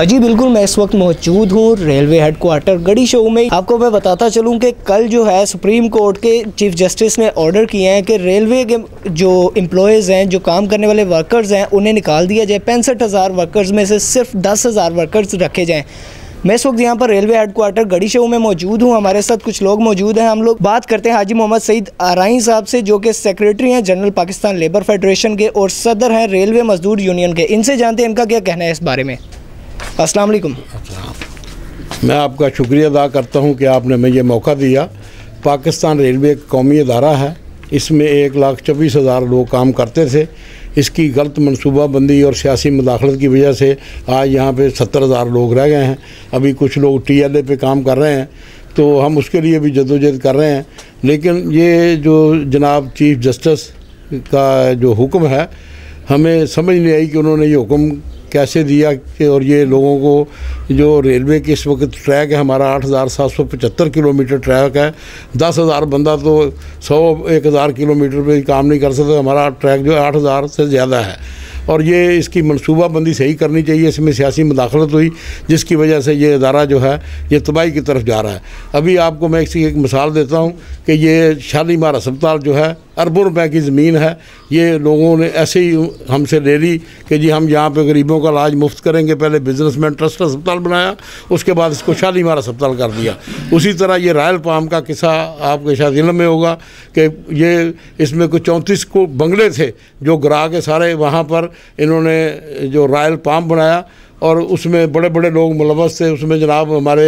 अजी हाँ बिल्कुल मैं इस वक्त मौजूद हूँ रेलवे हेडक्वार्टर गड़ी शो में आपको मैं बताता चलूँ कि कल जो है सुप्रीम कोर्ट के चीफ जस्टिस ने ऑर्डर किए हैं कि रेलवे के जो एम्प्लॉयज़ हैं जो काम करने वाले वर्कर्स हैं उन्हें निकाल दिया जाए पैंसठ हज़ार वर्कर्स में से सिर्फ दस हज़ार वर्कर्स रखे जाएँ मैं इस वक्त यहाँ पर रेलवे हेडक्वार्टर गड़ी शो में मौजूद हूँ हमारे साथ कुछ लोग मौजूद हैं हम लोग बात करते हैं हाजी मोहम्मद सईद आरई साहब से जो कि सेक्रेटरी हैं जनरल पाकिस्तान लेबर फेडरेशन के और सदर हैं रेलवे मजदूर यूनियन के इनसे जानते हैं इनका क्या कहना है इस बारे में अस्सलाम वालेकुम मैं आपका शुक्रिया अदा करता हूँ कि आपने हमें यह मौका दिया पाकिस्तान रेलवे एक कौमी अदारा है इसमें एक लाख चौबीस हज़ार लोग काम करते थे इसकी गलत मनसूबाबंदी और सियासी मुदाखलत की वजह से आज यहाँ पे सत्तर हज़ार लोग रह गए हैं अभी कुछ लोग टी एल ए पे काम कर रहे हैं तो हम उसके लिए भी जदोजहद कर रहे हैं लेकिन ये जो जनाब चीफ़ जस्टिस का जो हुक्म है हमें समझ नहीं आई कि उन्होंने ये हुक्म कैसे दिया कि और ये लोगों को जो रेलवे के इस वक्त ट्रैक है हमारा आठ हज़ार सात सौ पचहत्तर किलोमीटर ट्रैक है दस हज़ार बंदा तो सौ एक हज़ार किलोमीटर पे काम नहीं कर सकता हमारा ट्रैक जो है आठ हज़ार से ज़्यादा है और ये इसकी मनसूबाबंदी सही करनी चाहिए इसमें सियासी मुदाखलत हुई जिसकी वजह से ये अदारा जो है ये तबाही की तरफ जा रहा है अभी आपको मैं इसकी एक मिसाल देता हूँ कि ये शालीमार अस्पताल जो है अरबों रुपए की ज़मीन है ये लोगों ने ऐसे ही हमसे ले ली कि जी हम यहाँ पे गरीबों का इलाज मुफ्त करेंगे पहले बिजनेसमैन ट्रस्ट अस्पताल बनाया उसके बाद इसको शालीमार अस्पताल कर दिया उसी तरह ये रायल पाम का किस्सा आपके शायद इलम में होगा कि ये इसमें कुछ चौंतीस को बंगले थे जो ग्राह के सारे वहाँ पर इन्होंने जो रायल पाम बनाया और उसमें बड़े बड़े लोग मुलवस थे उसमें जनाब हमारे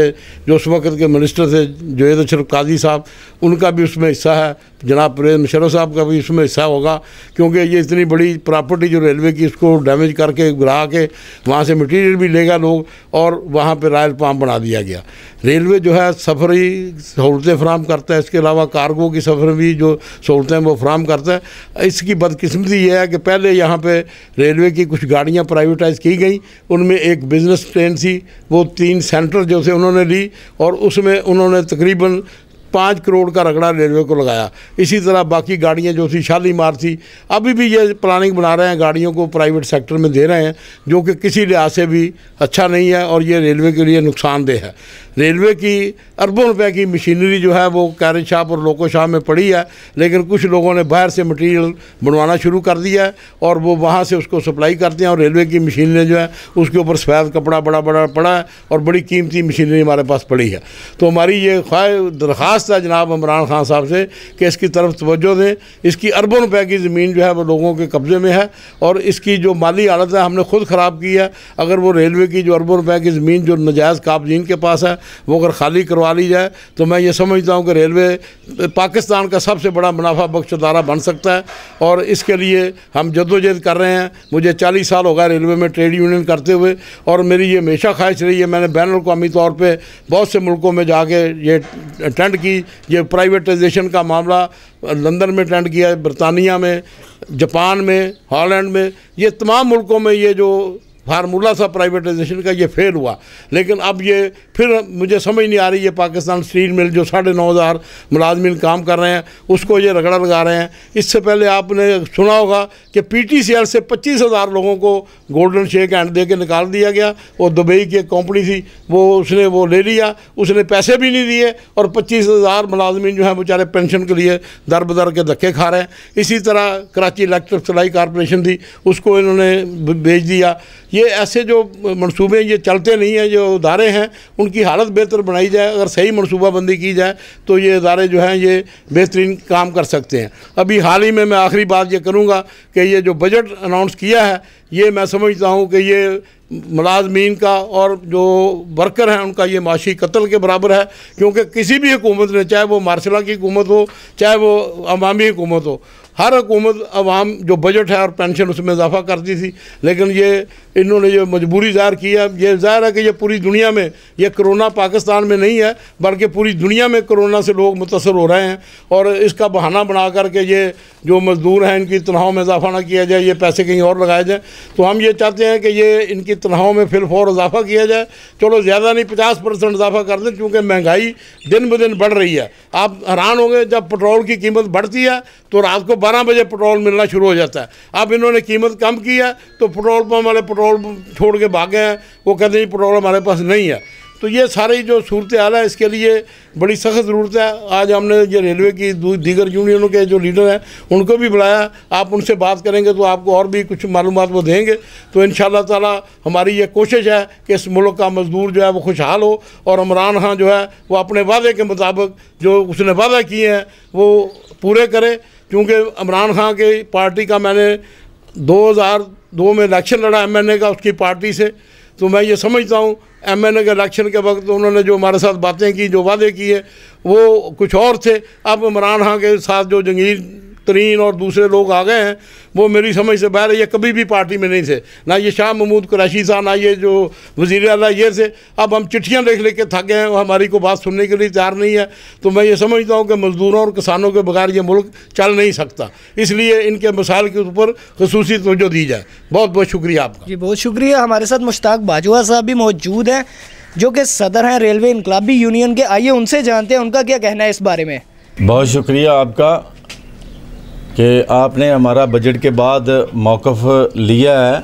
जो उस वक्त के मिनिस्टर थे जोहेद अशरफ काजी साहब उनका भी उसमें हिस्सा है जनाब प्रेम मुशर्रफ साहब का भी इसमें हिस्सा होगा क्योंकि ये इतनी बड़ी प्रॉपर्टी जो रेलवे की इसको डैमेज करके गिरा के वहाँ से मटीरियल भी लेगा लोग और वहाँ पर रॉयल पाम बना दिया गया रेलवे जो है सफरी सहूलतें फ्राहम करता है इसके अलावा कार्गो की सफर भी जो सहूलतें वो फ्राहम करता है इसकी बदकस्मती ये है कि पहले यहाँ पर रेलवे की कुछ गाड़ियाँ प्राइवेटाइज की गई उनमें एक बिज़नेस ट्रेन थी वो तीन सेंटर जो थे उन्होंने ली और उसमें उन्होंने तकरीबन पाँच करोड़ का रगड़ा रेलवे को लगाया इसी तरह बाकी गाड़ियाँ जो थी शालीमार थी अभी भी ये प्लानिंग बना रहे हैं गाड़ियों को प्राइवेट सेक्टर में दे रहे हैं जो कि किसी लिहाज से भी अच्छा नहीं है और ये रेलवे के लिए नुकसानदेह है रेलवे की अरबों रुपए की मशीनरी जो है वो कैरेज शाप और लोको शाह में पड़ी है लेकिन कुछ लोगों ने बाहर से मटेरियल बनवाना शुरू कर दिया है और वो वहाँ से उसको सप्लाई करते हैं और रेलवे की मशीनरी जो है उसके ऊपर सफ़ेद कपड़ा बड़ा बड़ा पड़ा है और बड़ी कीमती मशीनरी हमारे पास पड़ी है तो हमारी ये ख्वाह दरख्वास्त दरख्वास्त है जनाब इमरान खान साहब से कि इसकी तरफ तोज्जो दें इसकी अरबों रुपए की ज़मीन जो है वो लोगों के कब्ज़े में है और इसकी जो माली हालत है हमने खुद ख़राब की है अगर वो रेलवे की जो अरबों रुपए की ज़मीन जो नजायज़ काबजीन के पास है वो अगर खाली करवा ली जाए तो मैं ये समझता हूँ कि रेलवे पाकिस्तान का सबसे बड़ा मुनाफा बख्श अदारा बन सकता है और इसके लिए हम जदोजहद कर रहे हैं मुझे चालीस साल हो गए रेलवे में ट्रेड यूनियन करते हुए और मेरी ये हमेशा ख्वाहिश रही है मैंने बैन अवी तौर पर बहुत से मुल्कों में जाके ये किया कि ये प्राइवेटाइजेशन का मामला लंदन में ट्रेंड किया है बरतानिया में जापान में हॉलैंड में ये तमाम मुल्कों में ये जो फार्मूला था प्राइवेटाइजेशन का ये फेल हुआ लेकिन अब ये फिर मुझे समझ नहीं आ रही ये पाकिस्तान स्टील मिल जो साढ़े नौ हज़ार मुलाजमिन काम कर रहे हैं उसको ये रगड़ा लगा रहे हैं इससे पहले आपने सुना होगा कि पी टी सी से पच्चीस हज़ार लोगों को गोल्डन शेक हैंड दे के निकाल दिया गया और दुबई की एक कंपनी थी वो उसने वो ले लिया उसने पैसे भी नहीं दिए और पच्चीस हज़ार मुलाजमिन जो हैं बेचारे पेंशन के लिए दर बदर के धक्के खा रहे हैं इसी तरह कराची इलेक्ट्रिक सिलाई कारपोरेशन थी उसको इन्होंने भेज दिया ये ऐसे जो मनसूबे ये चलते नहीं हैं जो अदारे हैं उनकी हालत बेहतर बनाई जाए अगर सही मनसूबाबंदी की जाए तो ये अदारे जो हैं ये बेहतरीन काम कर सकते हैं अभी हाल ही में मैं आखिरी बात ये करूँगा कि ये जो बजट अनाउंस किया है ये मैं समझता हूँ कि ये मुलाजमीन का और जो वर्कर हैं उनका ये माशी कत्ल के बराबर है क्योंकि किसी भी हुकूमत ने चाहे वो मार्शला की हुकूमत हो चाहे वो अवामी हुकूमत हो हर हुकूमत अवाम जो बजट है और पेंशन उसमें इजाफा करती थी लेकिन ये इन्होंने ये मजबूरी ज़ाहिर की है ये ज़ाहिर है कि ये पूरी दुनिया में ये कोरोना पाकिस्तान में नहीं है बल्कि पूरी दुनिया में कोरोना से लोग मुतासर हो रहे हैं और इसका बहाना बना करके ये जो मज़दूर हैं इनकी तनख्वाहों में इजाफा ना किया जाए ये पैसे कहीं और लगाए जाएँ तो हम ये चाहते हैं कि ये इनकी तनख्वाहों में फिर फ़ौर इजाफा किया जाए चलो ज़्यादा नहीं पचास परसेंट इजाफा कर दें क्योंकि महंगाई दिन ब दिन बढ़ रही है आप हैरान होंगे जब पेट्रोल की कीमत बढ़ती है तो रात को बारह बजे पेट्रोल मिलना शुरू हो जाता है अब इन्होंने कीमत कम की है तो पेट्रोल पम्प वाले पेट्रोल छोड़ के भागे हैं वो कहते हैं पेट्रोल हमारे पास नहीं है तो ये सारी जो सूरत हाल है इसके लिए बड़ी सख्त ज़रूरत है आज हमने ये रेलवे की दीगर यूनियनों के जो लीडर हैं उनको भी बुलाया आप उनसे बात करेंगे तो आपको और भी कुछ मालूम वो देंगे तो इन ताला हमारी ये कोशिश है कि इस मुल्क का मजदूर जो है वो खुशहाल हो और इमरान खान जो है वो अपने वादे के मुताबिक जो उसने वादा किए हैं वो पूरे करें क्योंकि इमरान खान की पार्टी का मैंने 2002 में इलेक्शन लड़ा एमएनए का उसकी पार्टी से तो मैं ये समझता हूँ एमएनए के इलेक्शन के वक्त उन्होंने जो हमारे साथ बातें की जो वादे किए वो कुछ और थे अब इमरान खान के साथ जो जंगीर तरीन और दूसरे लोग आ गए हैं वो मेरी समझ से बाहर है ये कभी भी पार्टी में नहीं थे ना ये शाह महमूद कुरैशी था ना ये जो वजीर अला ये थे अब हम चिट्ठियाँ लिख लेके थक गए हैं हमारी को बात सुनने के लिए तैयार नहीं है तो मैं ये समझता हूँ कि मजदूरों और किसानों के बगैर ये मुल्क चल नहीं सकता इसलिए इनके मिसाल के ऊपर खसूस तोजो दी जाए बहुत बहुत शुक्रिया आपका जी बहुत शुक्रिया हमारे साथ मुश्ताक बाजवा साहब भी मौजूद हैं जो कि सदर हैं रेलवे इनकलाबी यूनियन के आइए उनसे जानते हैं उनका क्या कहना है इस बारे में बहुत शुक्रिया आपका कि आपने हमारा बजट के बाद मौक़ लिया है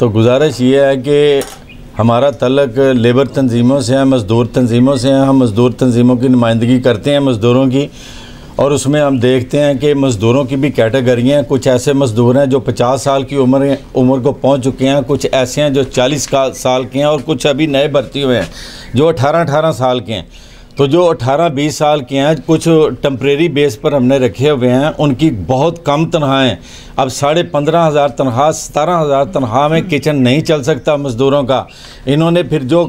तो गुजारिश ये है कि हमारा तलक लेबर तंजीमों से है मज़दूर तंजीमों से हैं हम मज़दूर तंजीमों की नुमाइंदगी करते हैं मज़दूरों की और उसमें हम देखते हैं कि मज़दूरों की भी कैटेगरियाँ हैं कुछ ऐसे मज़दूर हैं जो 50 साल की उम्र उम्र को पहुंच चुके हैं कुछ ऐसे हैं जो 40 साल के हैं और कुछ अभी नए भर्ती हुए हैं जो 18-18 साल के हैं तो जो 18-20 साल के हैं कुछ टम्प्रेरी बेस पर हमने रखे हुए हैं उनकी बहुत कम तनख्वाहें अब साढ़े पंद्रह हज़ार तनख्वाह सतारह हज़ार तनख्वाह में किचन नहीं चल सकता मज़दूरों का इन्होंने फिर जो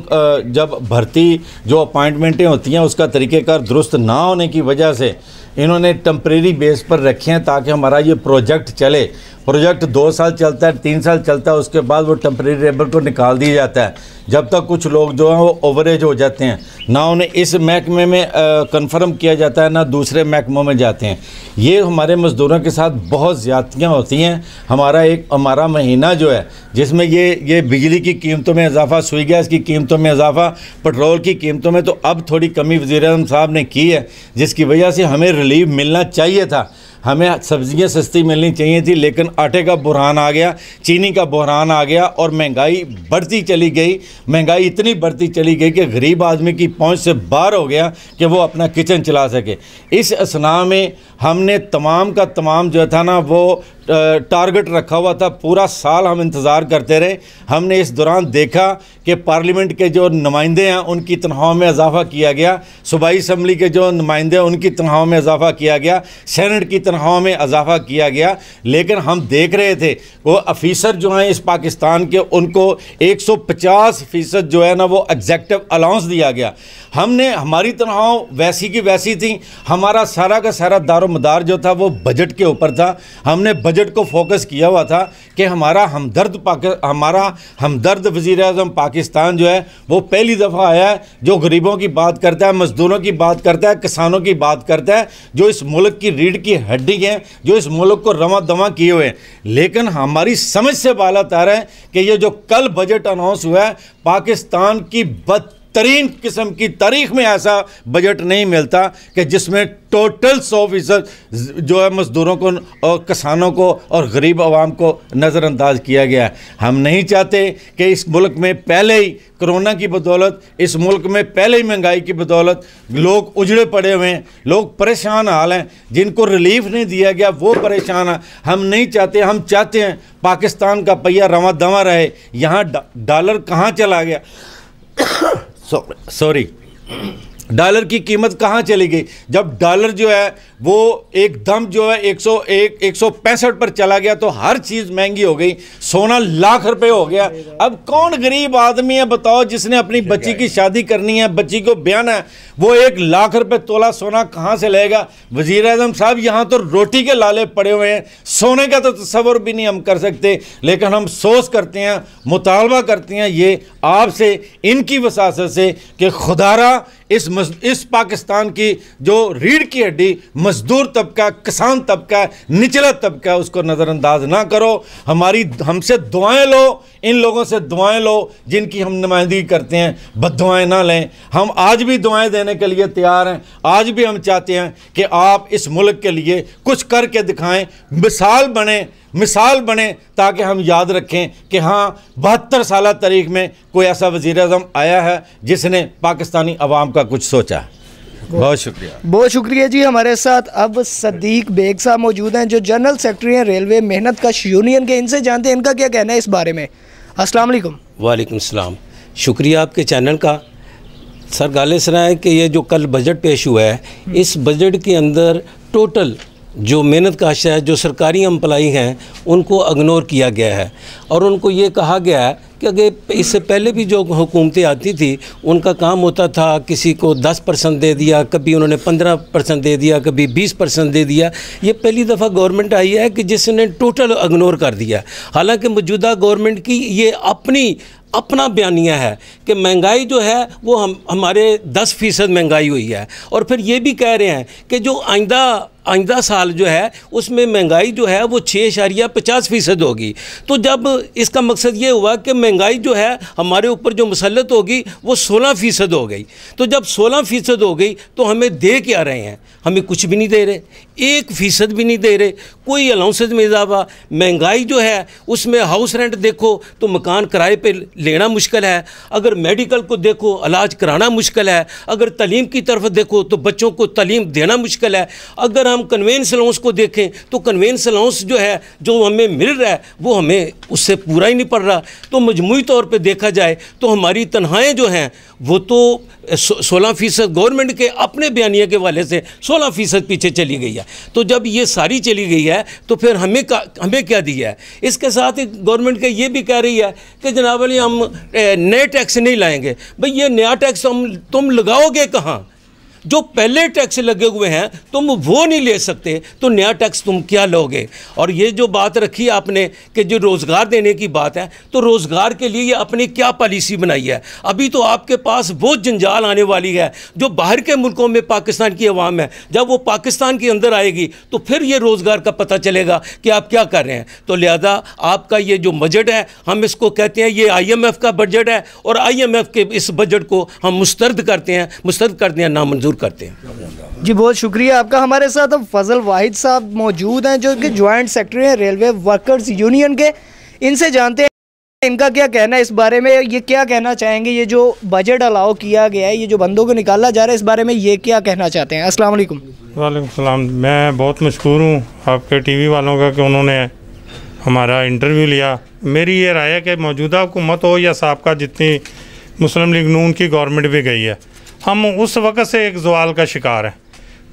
जब भर्ती जो अपॉइंटमेंटें होती हैं उसका तरीक़ेकार दुरुस्त ना होने की वजह से इन्होंने टम्प्रेरी बेस पर रखे हैं ताकि हमारा ये प्रोजेक्ट चले प्रोजेक्ट दो साल चलता है तीन साल चलता है उसके बाद वो टम्प्रेरी लेबर को निकाल दिया जाता है जब तक कुछ लोग जो हैं वो ओवरेज हो जाते हैं ना उन्हें इस महकमे में कंफर्म किया जाता है ना दूसरे महकमों में जाते हैं ये हमारे मज़दूरों के साथ बहुत ज़्यादतियाँ होती हैं हमारा एक हमारा महीना जो है जिसमें ये ये बिजली की कीमतों में इजाफा सुई गैस की कीमतों में इजाफा पेट्रोल की कीमतों में तो अब थोड़ी कमी वज़ी साहब ने की है जिसकी वजह से हमें रिलीफ मिलना चाहिए था हमें सब्ज़ियाँ सस्ती मिलनी चाहिए थी लेकिन आटे का बुरहान आ गया चीनी का बुरहान आ गया और महंगाई बढ़ती चली गई महंगाई इतनी बढ़ती चली गई कि गरीब आदमी की पहुँच से बाहर हो गया कि वो अपना किचन चला सके इस असना में हमने तमाम का तमाम जो था ना वो टारगेट रखा हुआ था पूरा साल हम इंतज़ार करते रहे हमने इस दौरान देखा कि पार्लियामेंट के जो नुमाइंदे हैं उनकी तनख्वाहों में इजाफा किया गया सूबाई इसम्बली के जो नुमाइंदे हैं उनकी तनख्वाहों में इजाफा किया गया सैनट की तनख्वाहों में इजाफा किया गया लेकिन हम देख रहे थे वो अफीसर जो हैं इस पाकिस्तान के उनको एक सौ पचास फ़ीसद जो है ना वो एग्जैक्टिव अलाउंस दिया गया हमने हमारी तनख्वाहों वैसी की वैसी थी हमारा सारा का सारा दारोमदार जो था वो बजट के ऊपर था हमने बजट को फोकस किया हुआ था कि हमारा हमदर्द हमारा हमदर्द वज़ी अजम पाकिस्तान जो है वो पहली दफ़ा आया है जो गरीबों की बात करता है मज़दूरों की बात करता है किसानों की बात करता है जो इस मुल्क की रीढ़ की हड्डी है जो इस मुल्क को रवा दवा किए हुए हैं लेकिन हमारी समझ से बाला तार है कि ये जो कल बजट अनाउंस हुआ है पाकिस्तान की बद तरीन किस्म की तारीख में ऐसा बजट नहीं मिलता कि जिसमें टोटल सौ फीसद जो है मजदूरों को और किसानों को और गरीब आवाम को नज़रअंदाज किया गया है हम नहीं चाहते कि इस मुल्क में पहले ही कोरोना की बदौलत इस मुल्क में पहले ही महंगाई की बदौलत लोग उजड़े पड़े हुए हैं लोग परेशान हाल हैं जिनको रिलीफ नहीं दिया गया वो परेशान है हम नहीं चाहते हम चाहते हैं पाकिस्तान का पहिया रवा दवा रहे यहाँ डॉलर कहाँ चला गया सॉरी डॉलर की कीमत कहाँ चली गई जब डॉलर जो है वो एकदम जो है एक सौ एक एक सौ पैंसठ पर चला गया तो हर चीज़ महंगी हो गई सोना लाख रुपए हो गया अब कौन गरीब आदमी है बताओ जिसने अपनी बच्ची की शादी करनी है बच्ची को ब्याना है वो एक लाख रुपए तोला सोना कहाँ से लेगा वजीर अजम साहब यहाँ तो रोटी के लाले पड़े हुए हैं सोने का तो तस्वर भी नहीं हम कर सकते लेकिन हम सोच करते हैं मुतालबा करते हैं ये आपसे इनकी वसास से कि खुदारा इस इस पाकिस्तान की जो रीढ़ की हड्डी मजदूर तबका किसान तबका निचला तबका उसको नज़रअंदाज ना करो हमारी हमसे दुआएं लो इन लोगों से दुआएं लो जिनकी हम नुमाइंदगी करते हैं बद दुआएँ ना लें हम आज भी दुआएं दें देने के लिए तैयार हैं आज भी हम चाहते हैं कि आप इस मुल्क के लिए कुछ करके दिखाएं मिसाल बने मिसाल बने ताकि हम याद रखें कि हाँ बहत्तर साल तारीख में कोई ऐसा वज़ी अजम आया है जिसने पाकिस्तानी आवाम का कुछ सोचा है बहुत शुक्रिया बहुत शुक्रिया जी हमारे साथ अब सदीक बेग साहब मौजूद हैं जो जनरल सेक्रेटरी हैं रेलवे मेहनत कश यूनियन के इनसे जानते हैं इनका क्या कहना है इस बारे में असल वालेकुम वालेकुम सलाम शुक्रिया आपके चैनल का सर गाले है कि ये जो कल बजट पेश हुआ है इस बजट के अंदर टोटल जो मेहनत का है जो सरकारी एम्प्लाई हैं उनको इग्नोर किया गया है और उनको ये कहा गया है कि अगर इससे पहले भी जो हुकूमतें आती थी उनका काम होता था किसी को 10 परसेंट दे दिया कभी उन्होंने 15 परसेंट दे दिया कभी 20 परसेंट दे दिया ये पहली दफ़ा गवर्नमेंट आई है कि जिसने टोटल इग्नोर कर दिया हालांकि मौजूदा गवर्नमेंट की ये अपनी अपना बयानिया है कि महंगाई जो है वो हम हमारे दस फ़ीसद महंगाई हुई है और फिर ये भी कह रहे हैं कि जो आइंदा आइंदा साल जो है उसमें महंगाई जो है वो छः इशारिया पचास फ़ीसद होगी तो जब इसका मकसद ये हुआ कि महंगाई जो है हमारे ऊपर जो मसलत होगी वो सोलह फ़ीसद हो गई तो जब सोलह फ़ीसद हो गई तो हमें दे क्या रहे हैं हमें कुछ भी नहीं दे रहे एक फ़ीसद भी नहीं दे रहे कोई अलाउंसेज में इजाफा महंगाई जो है उसमें हाउस रेंट देखो तो मकान किराए पर लेना मुश्किल है अगर मेडिकल को देखो इलाज कराना मुश्किल है अगर तलीम की तरफ देखो तो बच्चों को तलीम देना मुश्किल है अगर हम कन्वेंस अलाउंस को देखें तो कन्वेंस अलाउंस जो है जो हमें मिल रहा है वो हमें उससे पूरा ही नहीं पड़ रहा तो मजमू तौर पर देखा जाए तो हमारी तनहाएँ जो हैं वो तो सोलह फ़ीसद गवर्नमेंट के अपने बयानिया के वाले से सोलह फ़ीसद पीछे चली गई है तो जब ये सारी चली गई है तो फिर हमें का, हमें क्या दिया है इसके साथ ही गवर्नमेंट का ये भी कह रही है कि जनाब अली हम नए टैक्स नहीं लाएंगे भाई ये नया टैक्स हम तुम लगाओगे कहाँ जो पहले टैक्स लगे हुए हैं तुम वो नहीं ले सकते तो नया टैक्स तुम क्या लोगे और ये जो बात रखी आपने कि जो रोज़गार देने की बात है तो रोज़गार के लिए अपनी क्या पॉलिसी बनाई है अभी तो आपके पास वो जंजाल आने वाली है जो बाहर के मुल्कों में पाकिस्तान की आवाम है जब वो पाकिस्तान के अंदर आएगी तो फिर ये रोज़गार का पता चलेगा कि आप क्या कर रहे हैं तो लिहाजा आपका ये जो बजट है हम इसको कहते हैं ये आईएमएफ का बजट है और आईएमएफ के इस बजट को हम मुस्तरद करते हैं मुस्तरद करते हैं नामंजूर दूर करते हैं जी बहुत शुक्रिया आपका हमारे साथ अब फजल वाहिद साहब मौजूद हैं जो कि ज्वाइंट सेक्रेटरी हैं रेलवे वर्कर्स यूनियन के इनसे जानते हैं इनका क्या कहना है इस बारे में ये क्या कहना चाहेंगे ये जो बजट अलाउ किया गया है ये जो बंदों को निकाला जा रहा है इस बारे में ये क्या कहना चाहते हैं असल वालेकुम मैं बहुत मशहूर हूँ आपके टीवी वालों का कि उन्होंने हमारा इंटरव्यू लिया मेरी ये राय है कि मौजूदा हुकूमत हो या सबका जितनी मुस्लिम लीग नून की गवर्नमेंट भी गई है हम उस वक़्त से एक जवाल का शिकार हैं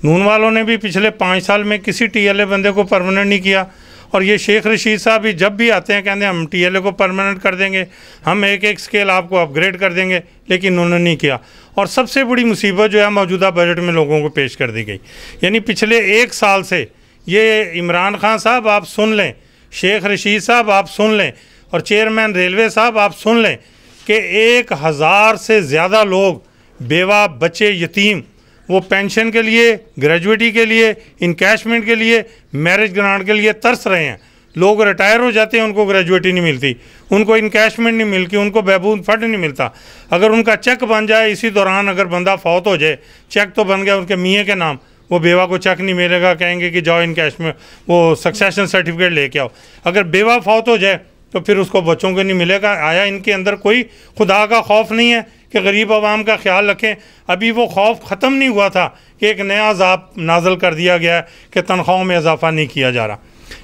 नून वालों ने भी पिछले पाँच साल में किसी टीएलए बंदे को परमानेंट नहीं किया और ये शेख रशीद साहब भी जब भी आते हैं कहते हैं हम टीएलए को परमानेंट कर देंगे हम एक एक स्केल आपको अपग्रेड कर देंगे लेकिन उन्होंने नहीं किया और सबसे बड़ी मुसीबत जो है मौजूदा बजट में लोगों को पेश कर दी गई यानी पिछले एक साल से ये इमरान खान साहब आप सुन लें शेख रशीद साहब आप सुन लें और चेयरमैन रेलवे साहब आप सुन लें कि एक हज़ार से ज़्यादा लोग बेवा बच्चे यतीम वो पेंशन के लिए ग्रेजुएटी के लिए इनकेशमेंट के लिए मैरिज ग्रांट के लिए तरस रहे हैं लोग रिटायर हो जाते हैं उनको ग्रेजुएटी नहीं मिलती उनको इनकेशमेंट नहीं मिलती उनको बैबून फंड नहीं मिलता अगर उनका चेक बन जाए इसी दौरान अगर बंदा फौत हो जाए चेक तो बन गया उनके मियाँ के नाम वो बेवा को चेक नहीं मिलेगा कहेंगे कि जाओ इनकेश में वो सक्सेशन सर्टिफिकेट लेके आओ अगर बेवा फौत हो जाए तो फिर उसको बच्चों को नहीं मिलेगा आया इनके अंदर कोई खुदा का खौफ नहीं है कि गरीब आवाम का ख्याल रखें अभी वो खौफ ख़त्म नहीं हुआ था कि एक नया जाप नाजल कर दिया गया है कि तनख्वाहों में इजाफा नहीं किया जा रहा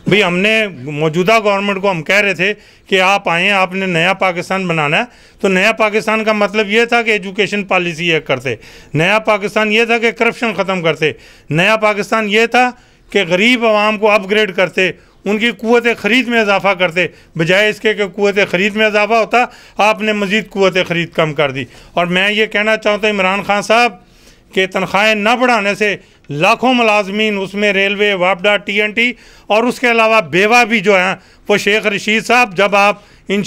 भाई हमने मौजूदा गवर्नमेंट को हम कह रहे थे कि आप आएँ आपने नया पाकिस्तान बनाना है तो नया पाकिस्तान का मतलब ये था कि एजुकेशन पॉलिसी एक करते नया पाकिस्तान ये था कि करप्शन ख़त्म करते नया पाकिस्तान ये था कि गरीब आवाम को अपग्रेड करते उनकी कुत ख़रीद में इजाफ़ा करते बजाय इसके कि कुत ख़रीद में इजाफ़ा होता आपने मज़ीद कुत ख़रीद कम कर दी और मैं ये कहना चाहता हूँ इमरान खान साहब के तनख्वाहें न बढ़ाने से लाखों मुलाजमीन उसमें रेलवे वापडा टी एन टी और उसके अलावा बेवा भी जो हैं वो शेख रशीद साहब जब आप इन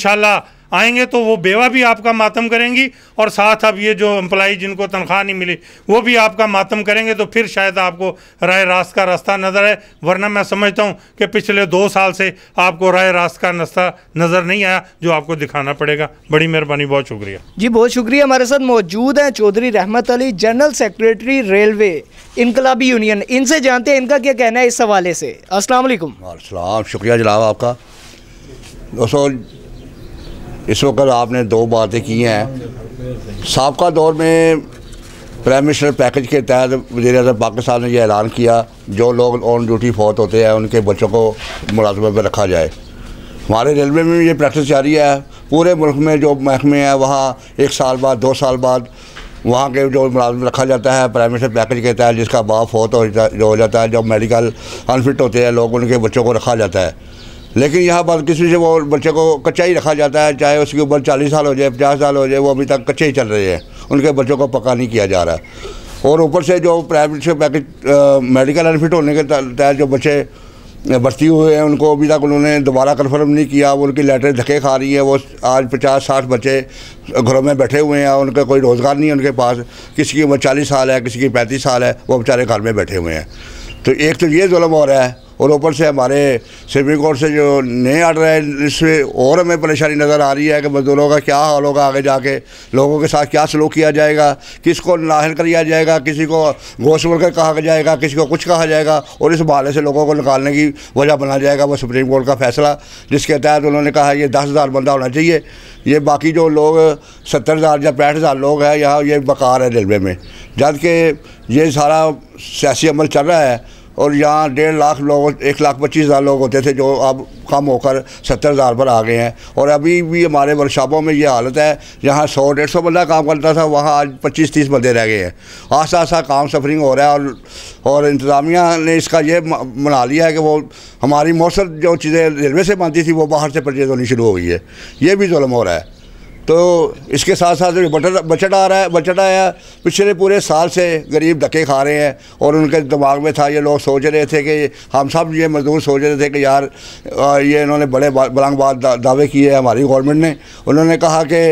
आएंगे तो वो बेवा भी आपका मातम करेंगी और साथ अब ये जो एम्प्लाई जिनको तनख्वाह नहीं मिली वो भी आपका मातम करेंगे तो फिर शायद आपको राय रास्त का रास्ता नज़र आए वरना मैं समझता हूँ कि पिछले दो साल से आपको राय रास्त का रास्ता नज़र नहीं आया जो आपको दिखाना पड़ेगा बड़ी मेहरबानी बहुत शुक्रिया जी बहुत शुक्रिया हमारे साथ मौजूद हैं Chaudhry Rehmat Ali general secretary railway इनकलाबी यूनियन इनसे जानते हैं इनका क्या कहना है इस हवाले से असलम शुक्रिया जनाब आपका दोस्तों इस वक्त आपने दो बातें की हैं सबका दौर में प्राइम मिनिस्टर पैकेज के तहत वजी अजम पाकिस्तान ने यह ऐलान किया जो लोग ऑन ड्यूटी फौत होते हैं उनके बच्चों को मुलाजमत में रखा जाए हमारे रेलवे में भी ये प्रैक्टिस जारी है पूरे मुल्क में जो महकमे हैं वहाँ एक साल बाद दो साल बाद वहाँ के जो मुलाजम रखा जाता है प्राइम मिनिस्टर पैकेज के तहत जिसका बाप फौत हो जाता है जो मेडिकल अनफिट होते हैं लोग उनके बच्चों को रखा जाता है लेकिन यहाँ पर किसी से वो बच्चे को कच्चा ही रखा जाता है चाहे उसकी उम्र चालीस साल हो जाए पचास साल हो जाए वो अभी तक कच्चे ही चल रहे हैं उनके बच्चों को पक्का नहीं किया जा रहा है और ऊपर से जो प्राइवेट से पैकेज मेडिकल एनिफिट होने के तहत जो बच्चे भर्ती हुए हैं उनको अभी तक उन्होंने दोबारा कन्फर्म नहीं किया वो उनकी लेटर धक्के खा रही है वो आज पचास साठ बच्चे घरों में बैठे हुए हैं उनका कोई रोज़गार नहीं है उनके पास किसी की उम्र चालीस साल है किसी की पैंतीस साल है वो बेचारे घर में बैठे हुए हैं तो एक तो ये जुलम हो रहा है और ऊपर से हमारे सुप्रीम कोर्ट से जो नए आर्डर है इसमें और हमें परेशानी नज़र आ रही है कि मज़दूरों का क्या हाल होगा आगे जाके लोगों के साथ क्या सलूक किया जाएगा किसको नाहल कर दिया जाएगा किसी को घोष वर्कर कहा जाएगा किसी को कुछ कहा जाएगा और इस हवाले से लोगों को निकालने की वजह बना जाएगा वो सुप्रीम कोर्ट का फैसला जिसके तहत उन्होंने कहा ये दस हज़ार बंदा होना चाहिए ये बाकी जो लोग सत्तर हज़ार या पैंठ हज़ार लोग हैं यहाँ ये बकार है रेलवे में जबकि ये सारा सियासी अमल चल रहा है और यहाँ डेढ़ लाख लोग एक लाख पच्चीस हज़ार लोग होते थे जो अब कम होकर सत्तर हज़ार पर आ गए हैं और अभी भी हमारे वर्कशॉपों में ये हालत है जहाँ सौ डेढ़ सौ बंदा काम करता था वहाँ आज पच्चीस तीस बंदे रह गए हैं आसा आसा काम सफरिंग हो रहा है और और इंतज़ामिया ने इसका यह मना लिया है कि वो हमारी मौसम जो चीज़ें रेलवे से बनती थी वो बाहर से परचेज होनी शुरू हो गई है ये भी म हो रहा है तो इसके साथ साथ जो बटर बजट आ रहा है बजट आया पिछले पूरे साल से गरीब धक्के खा रहे हैं और उनके दिमाग में था ये लोग सोच रहे थे कि हम सब ये मजदूर सोच रहे थे कि यार ये इन्होंने बड़े बलंग दा, दावे किए हैं हमारी गवर्नमेंट ने उन्होंने कहा कि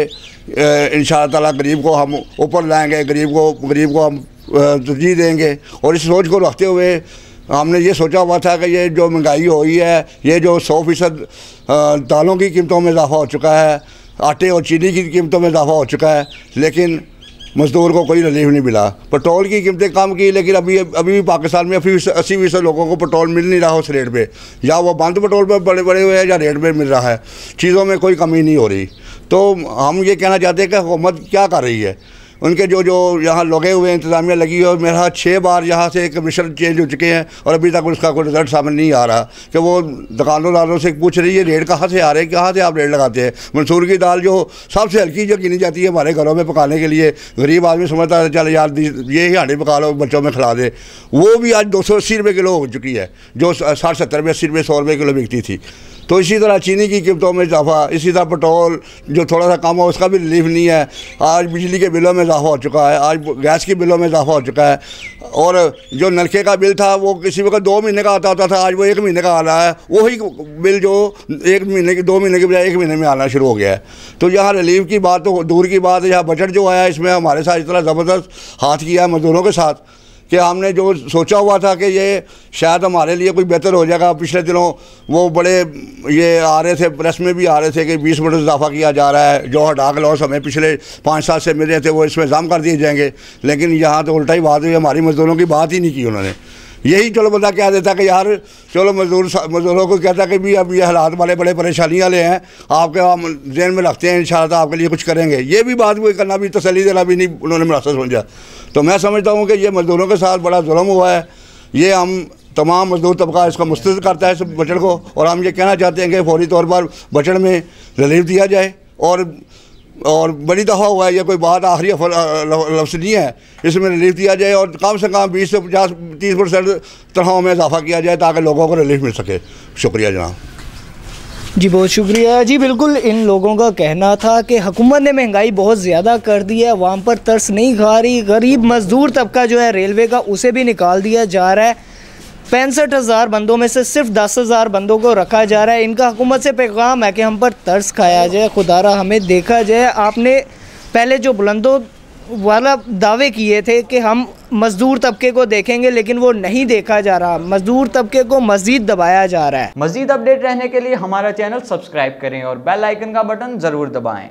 इन ताला गरीब को हम ऊपर लाएँगे गरीब को गरीब को हम तरजीह देंगे और इस सोच को रखते हुए हमने ये सोचा हुआ था कि ये जो महंगाई हुई है ये जो सौ फीसद दालों की कीमतों में इजाफा हो चुका है आटे और चीनी की कीमतों में इजाफा हो चुका है लेकिन मजदूर को कोई रिलीफ नहीं मिला पेट्रोल की कीमतें कम की लेकिन अभी अभी भी पाकिस्तान में अभी अस्सी फीसद लोगों को पेट्रोल मिल नहीं रहा उस रेट पे या वो बंद पेट्रोल पर बड़े बड़े हुए हैं या रेट पे मिल रहा है चीज़ों में कोई कमी नहीं हो रही तो हम ये कहना चाहते हैं कि हुकूमत क्या कर रही है उनके जो जो यहाँ लगे हुए इंतज़ामिया लगी है और मेरा छः बार यहाँ से कमीशन चेंज हो चुके हैं और अभी तक उसका कोई रिजल्ट सामने नहीं आ रहा कि तो वो दारों से पूछ रही है रेट कहाँ से आ रहे हैं कहाँ से आप रेट लगाते हैं मंसूर की दाल जो सबसे हल्की जो गिनी जाती है हमारे घरों में पकाने के लिए गरीब आदमी समझता है चल यार ये ही हांडी पका लो बच्चों में खिला दे वो भी आज दो सौ अस्सी रुपये किलो हो चुकी है जो साठ सत्तर रुपये अस्सी रुपये सौ रुपये किलो बिकती थी तो इसी तरह चीनी की कीमतों में इजाफा इसी तरह पेट्रोल जो थोड़ा सा कम हो उसका भी रिलीफ नहीं है आज बिजली के बिलों में इजाफा हो चुका है आज गैस के बिलों में इजाफा हो चुका है और जो नलके का बिल था वो किसी वक्त दो महीने का आता होता था आज वो एक महीने का आ रहा है वही बिल जो एक महीने के दो महीने के बजाय एक महीने में आना शुरू हो गया है तो यहाँ रिलीफ की बात तो दूर की बात है यहाँ बजट जो आया इसमें हमारे साथ इतना ज़बरदस्त हाथ किया मज़दूरों के साथ कि हमने जो सोचा हुआ था कि ये शायद हमारे लिए कुछ बेहतर हो जाएगा पिछले दिनों वो बड़े ये आ रहे थे प्रेस में भी आ रहे थे कि बीस मिनट इजाफा किया जा रहा है जो हटाक लॉस हमें पिछले पाँच साल से मिल रहे थे वो इसमें जाम कर दिए जाएंगे लेकिन यहाँ तो उल्टा ही बात हुई हमारी मजदूरों की बात ही नहीं की उन्होंने यही चलो बंदा कह देता कि यार चलो मजदूर मजदूरों को कहता कि भी अब ये हालात वाले बड़े परेशानी वाले हैं आपके हम जेन में रखते हैं इन तो आपके लिए कुछ करेंगे ये भी बात कोई करना भी तसली देना भी नहीं उन्होंने मुनासर समझा तो मैं समझता हूँ कि ये मजदूरों के साथ बड़ा जुल्म हुआ है ये हम तमाम मजदूर तबका इसका मुस्तद करता है इस बजट को और हम ये कहना चाहते हैं कि फौरी तौर पर बजट में रिलीफ दिया जाए और और बड़ी दफ़ा हुआ है या कोई बाहर आखिरी लफ्स नहीं है इसमें रिलीफ दिया जाए और कम से कम बीस से पचास तीस परसेंट तनख्वाहों में इजाफा किया जाए ताकि लोगों को रिलीफ मिल सके शुक्रिया जनाब जी बहुत शुक्रिया जी बिल्कुल इन लोगों का कहना था कि हुकूमत ने महंगाई बहुत ज़्यादा कर दी है वहाँ पर तरस नहीं खा रही गरीब मजदूर तबका जो है रेलवे का उसे भी निकाल दिया जा रहा है पैंसठ हज़ार बंदों में से सिर्फ दस हज़ार बंदों को रखा जा रहा है इनका हुकूमत से पैगाम है कि हम पर तर्स खाया जाए खुदारा हमें देखा जाए आपने पहले जो बुलंदों वाला दावे किए थे कि हम मजदूर तबके को देखेंगे लेकिन वो नहीं देखा जा रहा मजदूर तबके को मजीद दबाया जा रहा है मजीद अपडेट रहने के लिए हमारा चैनल सब्सक्राइब करें और बेल आइकन का बटन ज़रूर दबाएँ